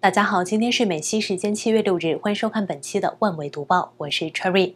大家好，今天是美西时间七月六日，欢迎收看本期的万维读报，我是 Cherry。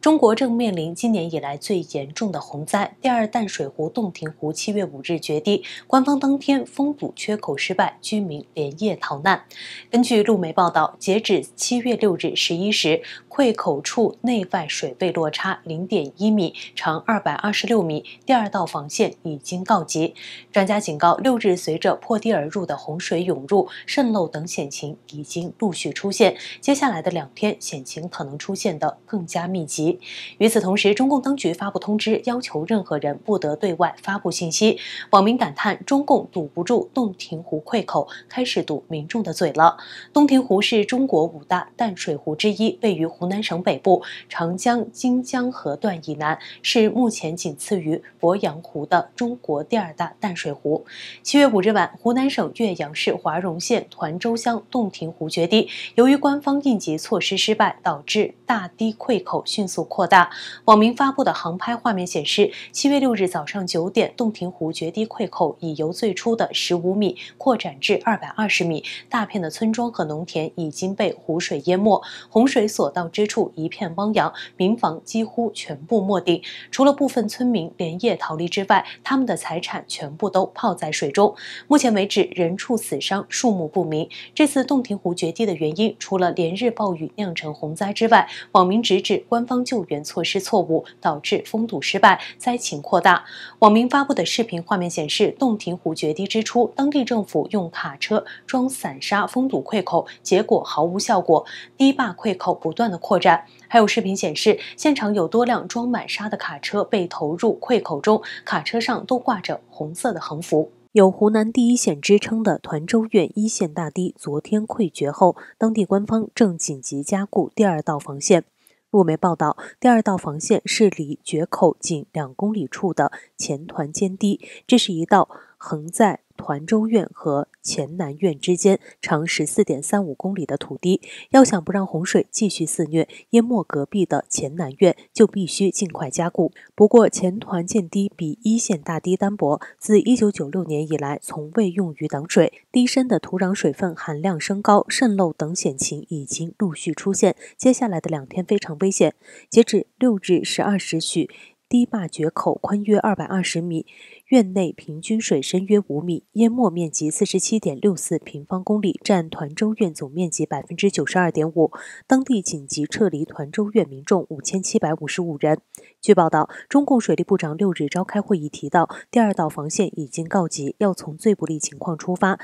中国正面临今年以来最严重的洪灾，第二淡水湖洞庭湖七月五日决堤，官方当天封堵缺口失败，居民连夜逃难。根据路媒报道，截止七月六日十一时。溃口处内外水位落差零点一米，长二百二十六米。第二道防线已经告急。专家警告，六日随着破堤而入的洪水涌入，渗漏等险情已经陆续出现。接下来的两天，险情可能出现的更加密集。与此同时，中共当局发布通知，要求任何人不得对外发布信息。网民感叹：中共堵不住洞庭湖溃口，开始堵民众的嘴了。洞庭湖是中国五大淡水湖之一，位于湖。湖南省北部长江荆江河段以南是目前仅次于鄱阳湖的中国第二大淡水湖。七月五日晚，湖南省岳阳市华容县团洲乡洞庭湖决堤，由于官方应急措施失败，导致大堤溃口迅速扩大。网民发布的航拍画面显示，七月六日早上九点，洞庭湖决堤溃口已由最初的十五米扩展至二百二十米，大片的村庄和农田已经被湖水淹没，洪水所到。之处一片汪洋，民房几乎全部没顶。除了部分村民连夜逃离之外，他们的财产全部都泡在水中。目前为止，人畜死伤数目不明。这次洞庭湖决堤的原因，除了连日暴雨酿成洪灾之外，网民直指官方救援措施错误，导致封堵失败，灾情扩大。网民发布的视频画面显示，洞庭湖决堤之初，当地政府用卡车装散沙封堵溃口，结果毫无效果，堤坝溃口不断的扩。扩展。还有视频显示，现场有多辆装满沙的卡车被投入溃口中，卡车上都挂着红色的横幅。有“湖南第一线”之称的团州院一线大堤昨天溃决后，当地官方正紧急加固第二道防线。入媒报道，第二道防线是离决口仅两公里处的前团尖堤，这是一道横在。团州院和黔南院之间长十四点三五公里的土地。要想不让洪水继续肆虐淹没隔壁的黔南院，就必须尽快加固。不过前团建堤比一线大堤单薄，自一九九六年以来从未用于挡水，堤身的土壤水分含量升高、渗漏等险情已经陆续出现。接下来的两天非常危险。截止六日十二时许，堤坝决口宽约二百二十米。院内平均水深约五米，淹没面积四十七点六四平方公里，占团州院总面积百分之九十二点五。当地紧急撤离团州院民众五千七百五十五人。据报道，中共水利部长六日召开会议，提到第二道防线已经告急，要从最不利情况出发。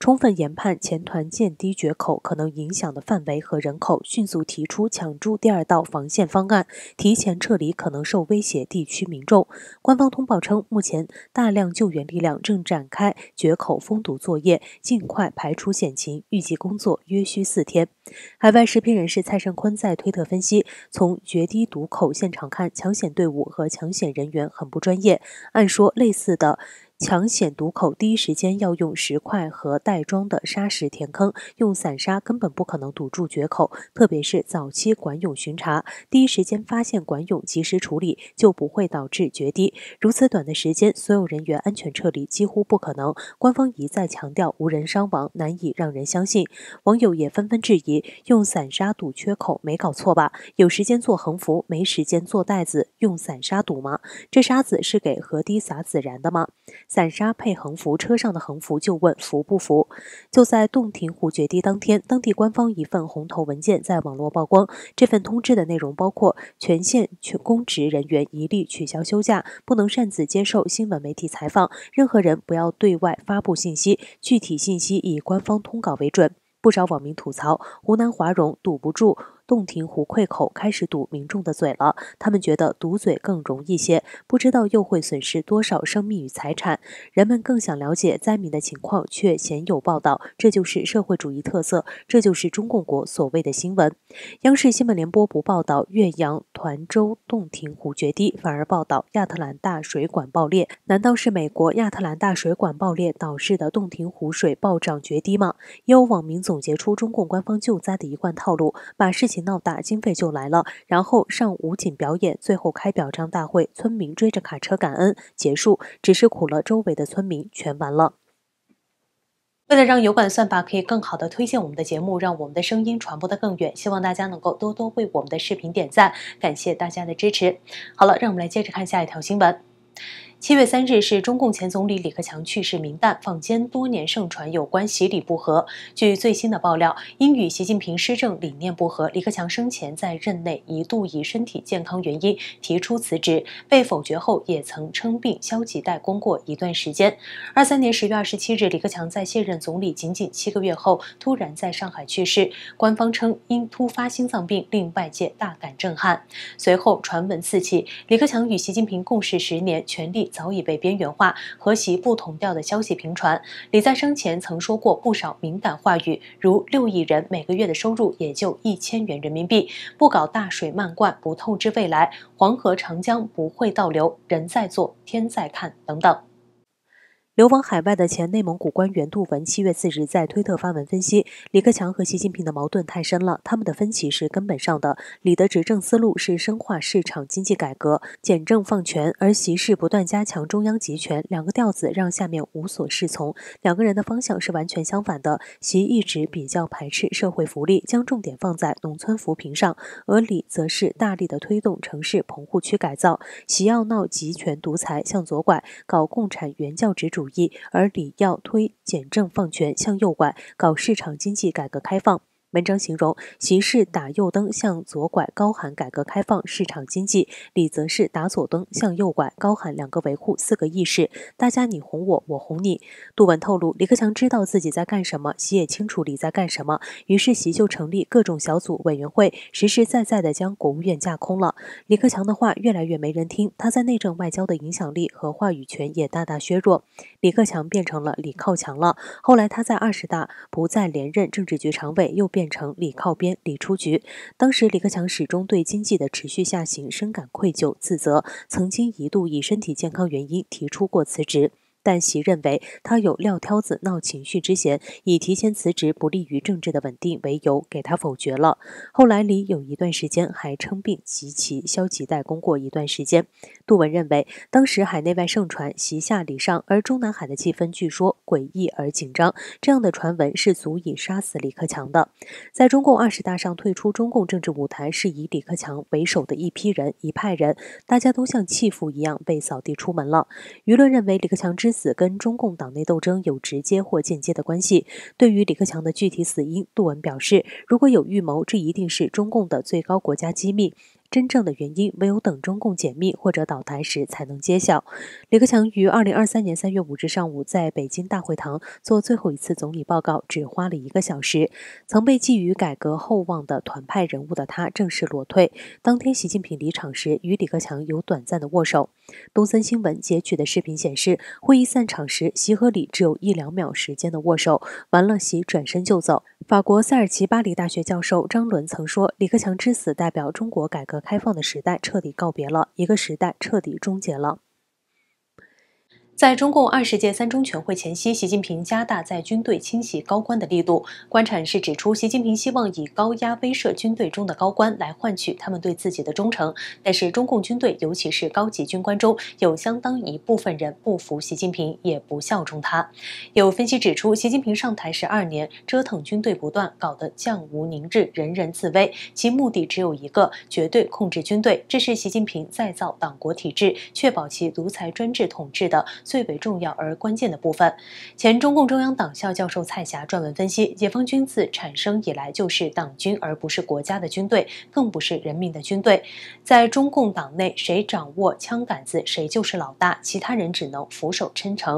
充分研判前团建低决口可能影响的范围和人口，迅速提出抢筑第二道防线方案，提前撤离可能受威胁地区民众。官方通报称，目前大量救援力量正展开决口封堵作业，尽快排除险情，预计工作约需四天。海外视频人士蔡胜坤在推特分析：从决堤堵口现场看，抢险队伍和抢险人员很不专业。按说类似的。抢险堵口第一时间要用石块和袋装的沙石填坑，用散沙根本不可能堵住决口。特别是早期管涌巡查，第一时间发现管涌，及时处理，就不会导致决堤。如此短的时间，所有人员安全撤离几乎不可能。官方一再强调无人伤亡，难以让人相信。网友也纷纷质疑：用散沙堵缺口没搞错吧？有时间做横幅，没时间做袋子，用散沙堵吗？这沙子是给河堤撒孜然的吗？散沙配横幅，车上的横幅就问服不服？就在洞庭湖决堤当天，当地官方一份红头文件在网络曝光。这份通知的内容包括：全县全公职人员一律取消休假，不能擅自接受新闻媒体采访，任何人不要对外发布信息，具体信息以官方通稿为准。不少网民吐槽：湖南华容堵不住。洞庭湖溃口开始堵民众的嘴了，他们觉得堵嘴更容易些，不知道又会损失多少生命与财产。人们更想了解灾民的情况，却鲜有报道，这就是社会主义特色，这就是中共国所谓的新闻。央视新闻联播不报道岳阳团州洞庭湖决堤，反而报道亚特兰大水管爆裂，难道是美国亚特兰大水管爆裂导致的洞庭湖水暴涨决堤吗？也有网民总结出中共官方救灾的一贯套路，把事情。闹大，经费就来了，然后上武警表演，最后开表彰大会，村民追着卡车感恩结束。只是苦了周围的村民，全完了。为了让油管算法可以更好的推荐我们的节目，让我们的声音传播的更远，希望大家能够多多为我们的视频点赞，感谢大家的支持。好了，让我们来接着看下一条新闻。七月三日是中共前总理李克强去世名单坊间多年盛传有关洗礼不和。据最新的爆料，因与习近平施政理念不合，李克强生前在任内一度以身体健康原因提出辞职，被否决后，也曾称病消极怠工过一段时间。二三年十月二十七日，李克强在卸任总理仅仅七个月后，突然在上海去世，官方称因突发心脏病，令外界大感震撼。随后传闻四起，李克强与习近平共事十年，权力。早已被边缘化，和其不同调的消息频传。李在生前曾说过不少敏感话语，如六亿人每个月的收入也就一千元人民币，不搞大水漫灌，不透支未来，黄河长江不会倒流，人在做，天在看，等等。流亡海外的前内蒙古官员杜文七月四日在推特发文分析，李克强和习近平的矛盾太深了，他们的分歧是根本上的。李的执政思路是深化市场经济改革、简政放权，而习是不断加强中央集权，两个调子让下面无所适从。两个人的方向是完全相反的。习一直比较排斥社会福利，将重点放在农村扶贫上，而李则是大力的推动城市棚户区改造。习要闹集权独裁，向左拐，搞共产原教旨主。义。意而李要推简政放权向右拐搞市场经济改革开放。文章形容习是打右灯向左拐高喊改革开放市场经济，李则是打左灯向右拐高喊两个维护四个意识。大家你哄我我哄你。杜文透露，李克强知道自己在干什么，习也清楚李在干什么，于是习就成立各种小组委员会，实实在在的将国务院架空了。李克强的话越来越没人听，他在内政外交的影响力和话语权也大大削弱。李克强变成了李靠强了。后来他在二十大不再连任政治局常委，又变成李靠边、李出局。当时李克强始终对经济的持续下行深感愧疚自责，曾经一度以身体健康原因提出过辞职。但习认为他有撂挑子、闹情绪之嫌，以提前辞职不利于政治的稳定为由，给他否决了。后来李有一段时间还称病及其消极怠工过一段时间。杜文认为，当时海内外盛传习下李上，而中南海的气氛据说诡异而紧张。这样的传闻是足以杀死李克强的。在中共二十大上退出中共政治舞台，是以李克强为首的一批人、一派人，大家都像弃妇一样被扫地出门了。舆论认为李克强之。死跟中共党内斗争有直接或间接的关系。对于李克强的具体死因，杜文表示，如果有预谋，这一定是中共的最高国家机密。真正的原因唯有等中共解密或者倒台时才能揭晓。李克强于二零二三年三月五日上午在北京大会堂做最后一次总理报告，只花了一个小时。曾被寄予改革厚望的团派人物的他正式裸退。当天，习近平离场时与李克强有短暂的握手。东森新闻截取的视频显示，会议散场时，习和李只有一两秒时间的握手，完了习转身就走。法国塞尔奇巴黎大学教授张伦曾说：“李克强之死代表中国改革。”开放的时代彻底告别了，一个时代彻底终结了。在中共二十届三中全会前夕，习近平加大在军队清洗高官的力度。观察人士指出，习近平希望以高压威慑军队中的高官，来换取他们对自己的忠诚。但是，中共军队，尤其是高级军官中，有相当一部分人不服习近平，也不效忠他。有分析指出，习近平上台十二年，折腾军队不断，搞得将无宁日，人人自危。其目的只有一个：绝对控制军队。这是习近平再造党国体制，确保其独裁专制统治的。最为重要而关键的部分，前中共中央党校教授蔡霞撰文分析，解放军自产生以来就是党军，而不是国家的军队，更不是人民的军队。在中共党内，谁掌握枪杆子，谁就是老大，其他人只能俯首称臣。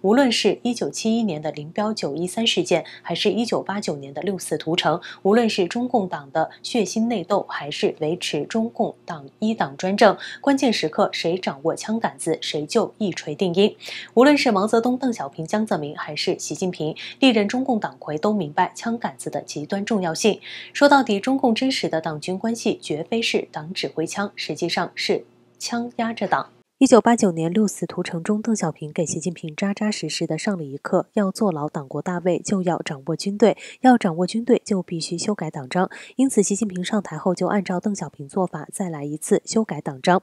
无论是1971年的林彪九一三事件，还是一九八九年的六四屠城，无论是中共党的血腥内斗，还是维持中共党一党专政，关键时刻谁掌握枪杆子，谁就一锤定音。无论是毛泽东、邓小平、江泽民还是习近平，历任中共党魁都明白枪杆子的极端重要性。说到底，中共真实的党军关系绝非是党指挥枪，实际上是枪压着党。一九八九年六四屠城中，邓小平给习近平扎扎实实的上了一课：要坐牢党国大位，就要掌握军队；要掌握军队，就必须修改党章。因此，习近平上台后就按照邓小平做法，再来一次修改党章。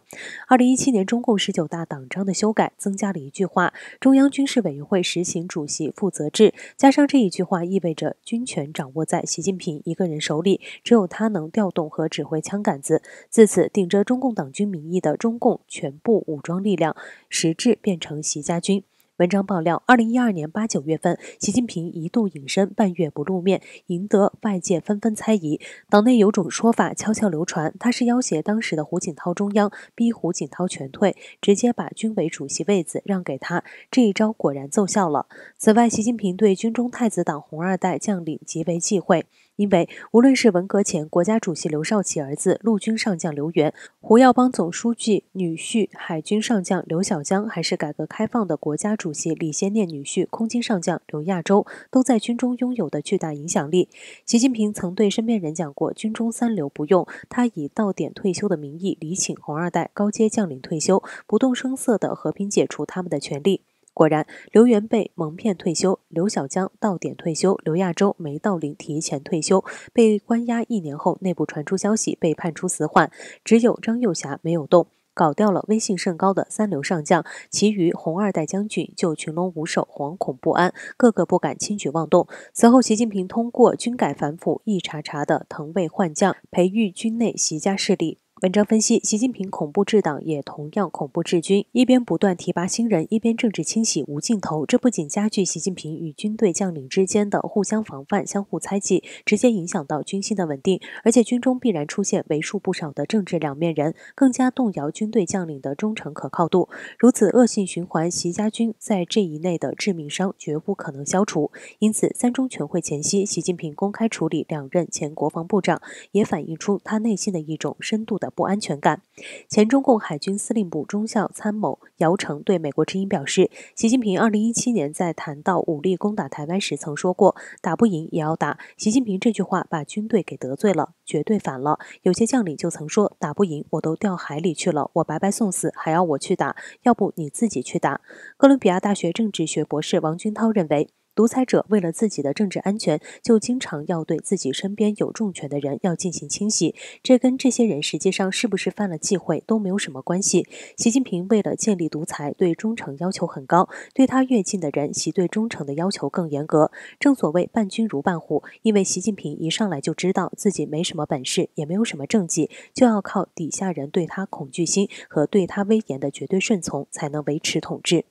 二零一七年中共十九大党章的修改，增加了一句话：“中央军事委员会实行主席负责制。”加上这一句话，意味着军权掌握在习近平一个人手里，只有他能调动和指挥枪杆子。自此，顶着中共党军名义的中共全部武武装力量实质变成习家军。文章爆料，二零一二年八九月份，习近平一度隐身半月不露面，赢得外界纷纷猜疑。党内有种说法悄悄流传，他是要挟当时的胡锦涛中央，逼胡锦涛全退，直接把军委主席位子让给他。这一招果然奏效了。此外，习近平对军中太子党、红二代将领极为忌讳。因为无论是文革前国家主席刘少奇儿子陆军上将刘源，胡耀邦总书记女婿海军上将刘小江，还是改革开放的国家主席李先念女婿空军上将刘亚洲，都在军中拥有的巨大影响力。习近平曾对身边人讲过：“军中三流不用。”他以到点退休的名义礼请“红二代”高阶将领退休，不动声色地和平解除他们的权利。果然，刘源被蒙骗退休，刘小江到点退休，刘亚洲没到龄提前退休，被关押一年后，内部传出消息，被判处死缓。只有张幼霞没有动，搞掉了威信甚高的三流上将，其余红二代将军就群龙无首，惶恐不安，个个不敢轻举妄动。此后，习近平通过军改反腐，一茬茬的腾位换将，培育军内习家势力。文章分析，习近平恐怖治党，也同样恐怖治军。一边不断提拔新人，一边政治清洗无尽头。这不仅加剧习近平与军队将领之间的互相防范、相互猜忌，直接影响到军心的稳定，而且军中必然出现为数不少的政治两面人，更加动摇军队将领的忠诚可靠度。如此恶性循环，习家军在这一内的致命伤绝不可能消除。因此，三中全会前夕，习近平公开处理两任前国防部长，也反映出他内心的一种深度的。不安全感。前中共海军司令部中校参谋姚成对美国之音表示，习近平二零一七年在谈到武力攻打台湾时曾说过，打不赢也要打。习近平这句话把军队给得罪了，绝对反了。有些将领就曾说，打不赢我都掉海里去了，我白白送死还要我去打，要不你自己去打。哥伦比亚大学政治学博士王军涛认为。独裁者为了自己的政治安全，就经常要对自己身边有重权的人要进行清洗，这跟这些人实际上是不是犯了忌讳都没有什么关系。习近平为了建立独裁，对忠诚要求很高，对他越近的人，其对忠诚的要求更严格。正所谓伴君如伴虎，因为习近平一上来就知道自己没什么本事，也没有什么政绩，就要靠底下人对他恐惧心和对他威严的绝对顺从才能维持统治。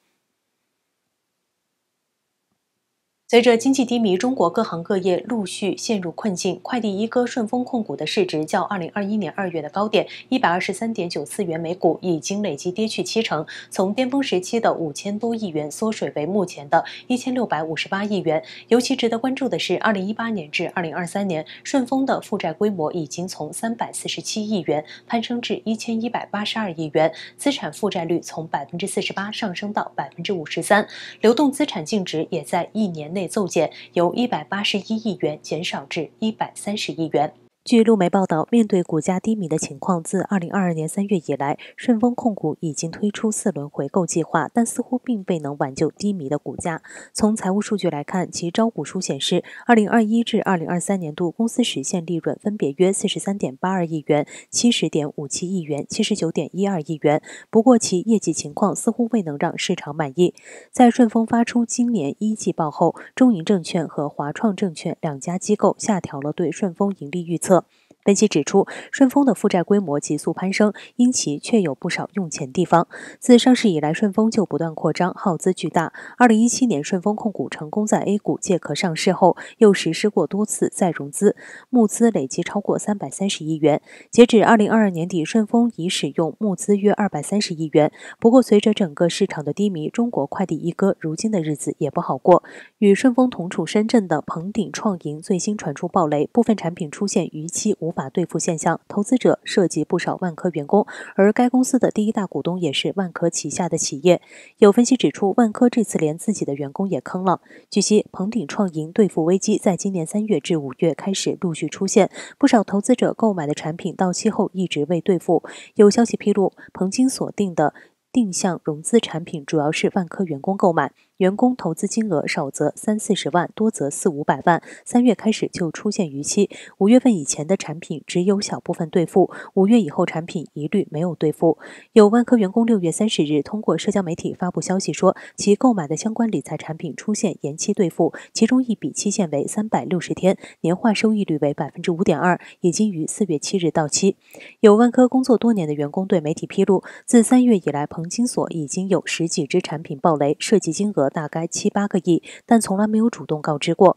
随着经济低迷，中国各行各业陆续陷入困境。快递一哥顺丰控股的市值，较二零二一年二月的高点一百二十三点九四元每股，已经累计跌去七成，从巅峰时期的五千多亿元缩水为目前的一千六百五十八亿元。尤其值得关注的是，二零一八年至二零二三年，顺丰的负债规模已经从三百四十七亿元攀升至一千一百八十二亿元，资产负债率从百分之四十八上升到百分之五十三，流动资产净值也在一年内。奏减由一百八十一亿元减少至一百三十亿元。据路媒报道，面对股价低迷的情况，自二零二二年三月以来，顺丰控股已经推出四轮回购计划，但似乎并未能挽救低迷的股价。从财务数据来看，其招股书显示，二零二一至二零二三年度，公司实现利润分别约四十三点八二亿元、七十点五七亿元、七十九点一二亿元。不过，其业绩情况似乎未能让市场满意。在顺丰发出今年一季报后，中银证券和华创证券两家机构下调了对顺丰盈利预测。策。分析指出，顺丰的负债规模急速攀升，因其确有不少用钱地方。自上市以来，顺丰就不断扩张，耗资巨大。二零一七年，顺丰控股成功在 A 股借壳上市后，又实施过多次再融资，募资累计超过三百三十亿元。截止二零二二年底，顺丰已使用募资约二百三十亿元。不过，随着整个市场的低迷，中国快递一哥如今的日子也不好过。与顺丰同处深圳的鹏鼎创盈最新传出暴雷，部分产品出现逾期无。法兑付现象，投资者涉及不少万科员工，而该公司的第一大股东也是万科旗下的企业。有分析指出，万科这次连自己的员工也坑了。据悉，鹏鼎创盈兑付危机在今年三月至五月开始陆续出现，不少投资者购买的产品到期后一直未兑付。有消息披露，鹏金锁定的定向融资产品主要是万科员工购买。员工投资金额少则三四十万，多则四五百万。三月开始就出现逾期，五月份以前的产品只有小部分兑付，五月以后产品一律没有兑付。有万科员工六月三十日通过社交媒体发布消息说，其购买的相关理财产品出现延期兑付，其中一笔期限为三百六十天，年化收益率为百分之五点二，已经于四月七日到期。有万科工作多年的员工对媒体披露，自三月以来，彭金所已经有十几只产品暴雷，涉及金额。大概七八个亿，但从来没有主动告知过。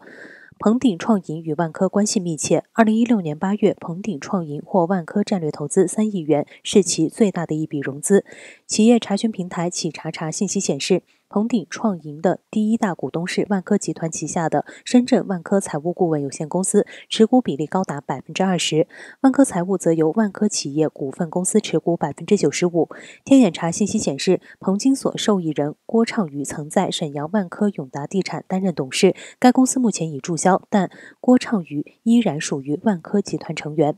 鹏鼎创银与万科关系密切。二零一六年八月，鹏鼎创银获万科战略投资三亿元，是其最大的一笔融资。企业查询平台企查查信息显示。鹏鼎创盈的第一大股东是万科集团旗下的深圳万科财务顾问有限公司，持股比例高达百分之二十。万科财务则由万科企业股份公司持股百分之九十五。天眼查信息显示，彭金所受益人郭畅宇曾在沈阳万科永达地产担任董事，该公司目前已注销，但郭畅宇依然属于万科集团成员。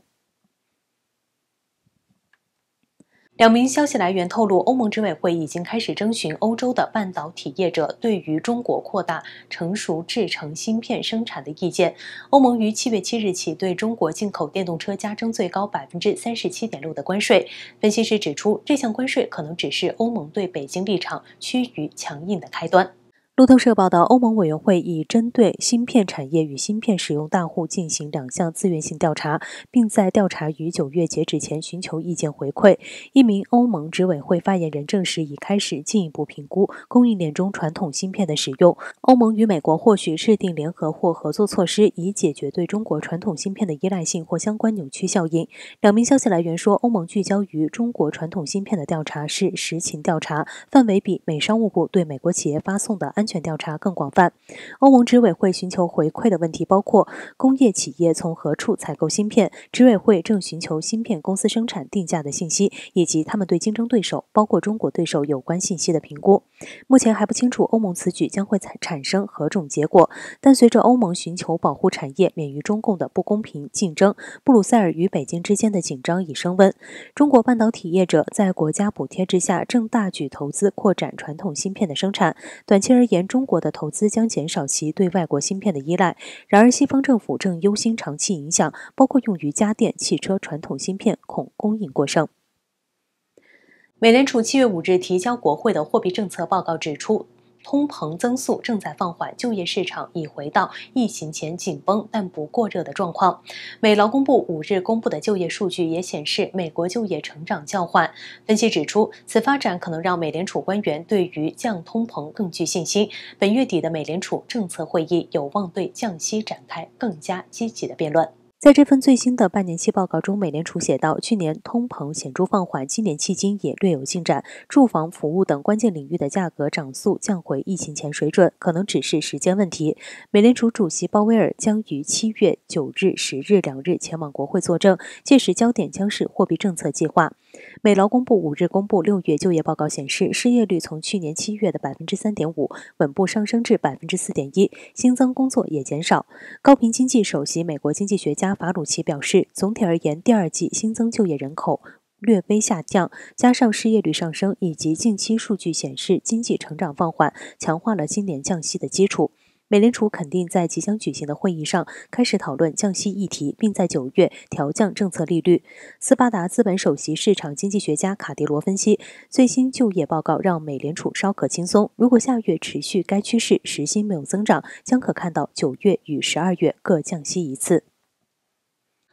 两名消息来源透露，欧盟执委会已经开始征询欧洲的半导体业者对于中国扩大成熟制成芯片生产的意见。欧盟于七月七日起对中国进口电动车加征最高百分之三十七点六的关税。分析师指出，这项关税可能只是欧盟对北京立场趋于强硬的开端。路透社报道，欧盟委员会已针对芯片产业与芯片使用大户进行两项自愿性调查，并在调查于九月截止前寻求意见回馈。一名欧盟执委会发言人证实，已开始进一步评估供应链中传统芯片的使用。欧盟与美国或许制定联合或合作措施，以解决对中国传统芯片的依赖性或相关扭曲效应。两名消息来源说，欧盟聚焦于中国传统芯片的调查是实情调查，范围比美商务部对美国企业发送的安。全调查更广泛。欧盟执委会寻求回馈的问题包括工业企业从何处采购芯片。执委会正寻求芯片公司生产定价的信息，以及他们对竞争对手，包括中国对手有关信息的评估。目前还不清楚欧盟此举将会产产生何种结果。但随着欧盟寻求保护产业免于中共的不公平竞争，布鲁塞尔与北京之间的紧张已升温。中国半导体业者在国家补贴之下正大举投资扩展传统芯片的生产。短期而言，中国的投资将减少其对外国芯片的依赖。然而，西方政府正忧心长期影响，包括用于家电、汽车传统芯片恐供应过剩。美联储七月五日提交国会的货币政策报告指出。通膨增速正在放缓，就业市场已回到疫情前紧绷但不过热的状况。美劳工部五日公布的就业数据也显示，美国就业成长较缓。分析指出，此发展可能让美联储官员对于降通膨更具信心。本月底的美联储政策会议有望对降息展开更加积极的辩论。在这份最新的半年期报告中，美联储写道：去年通膨显著放缓，今年迄今也略有进展。住房服务等关键领域的价格涨速降回疫情前水准，可能只是时间问题。美联储主席鲍威尔将于七月九日、十日两日前往国会作证，届时焦点将是货币政策计划。美劳工部五日公布六月就业报告显示，失业率从去年七月的百分之三点五稳步上升至百分之四点一，新增工作也减少。高频经济首席美国经济学家。阿法鲁奇表示，总体而言，第二季新增就业人口略微下降，加上失业率上升，以及近期数据显示经济成长放缓，强化了今年降息的基础。美联储肯定在即将举行的会议上开始讨论降息议题，并在九月调降政策利率。斯巴达资本首席市场经济学家卡迪罗分析，最新就业报告让美联储稍可轻松。如果下月持续该趋势，时薪没有增长，将可看到九月与十二月各降息一次。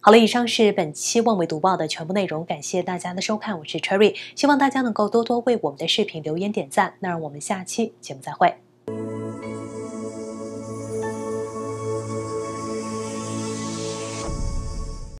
好了，以上是本期《望维读报》的全部内容，感谢大家的收看，我是 Cherry，希望大家能够多多为我们的视频留言、点赞。那让我们下期节目再会。